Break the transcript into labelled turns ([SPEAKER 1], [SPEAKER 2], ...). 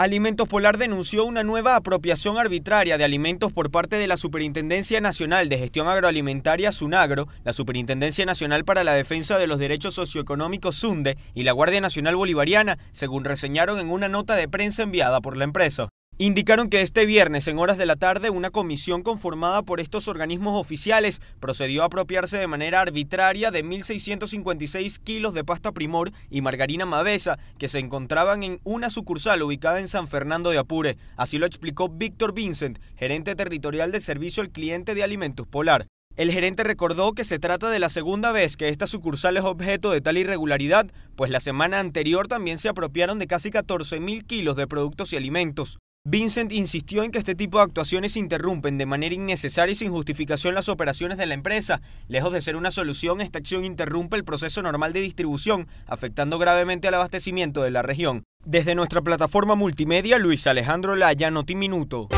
[SPEAKER 1] Alimentos Polar denunció una nueva apropiación arbitraria de alimentos por parte de la Superintendencia Nacional de Gestión Agroalimentaria SUNAGRO, la Superintendencia Nacional para la Defensa de los Derechos Socioeconómicos SUNDE y la Guardia Nacional Bolivariana, según reseñaron en una nota de prensa enviada por la empresa. Indicaron que este viernes, en horas de la tarde, una comisión conformada por estos organismos oficiales procedió a apropiarse de manera arbitraria de 1.656 kilos de pasta primor y margarina mavesa que se encontraban en una sucursal ubicada en San Fernando de Apure. Así lo explicó Víctor Vincent, gerente territorial de servicio al cliente de Alimentos Polar. El gerente recordó que se trata de la segunda vez que esta sucursal es objeto de tal irregularidad, pues la semana anterior también se apropiaron de casi 14.000 kilos de productos y alimentos. Vincent insistió en que este tipo de actuaciones interrumpen de manera innecesaria y sin justificación las operaciones de la empresa. Lejos de ser una solución, esta acción interrumpe el proceso normal de distribución, afectando gravemente al abastecimiento de la región. Desde nuestra plataforma multimedia, Luis Alejandro Laya, Notiminuto.